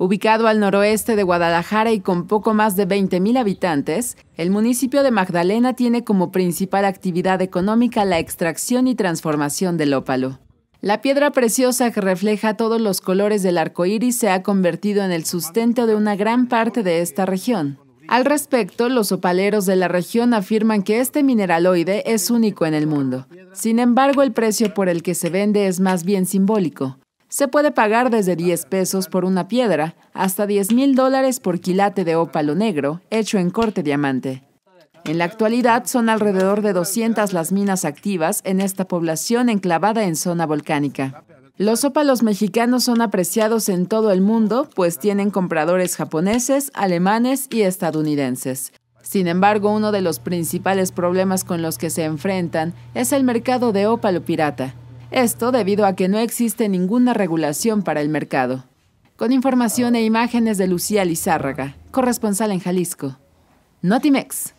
Ubicado al noroeste de Guadalajara y con poco más de 20.000 habitantes, el municipio de Magdalena tiene como principal actividad económica la extracción y transformación del ópalo. La piedra preciosa que refleja todos los colores del arco iris se ha convertido en el sustento de una gran parte de esta región. Al respecto, los opaleros de la región afirman que este mineraloide es único en el mundo. Sin embargo, el precio por el que se vende es más bien simbólico. Se puede pagar desde 10 pesos por una piedra hasta 10 mil dólares por quilate de ópalo negro hecho en corte diamante. En la actualidad son alrededor de 200 las minas activas en esta población enclavada en zona volcánica. Los ópalos mexicanos son apreciados en todo el mundo, pues tienen compradores japoneses, alemanes y estadounidenses. Sin embargo, uno de los principales problemas con los que se enfrentan es el mercado de ópalo pirata, esto debido a que no existe ninguna regulación para el mercado. Con información e imágenes de Lucía Lizárraga, corresponsal en Jalisco. Notimex.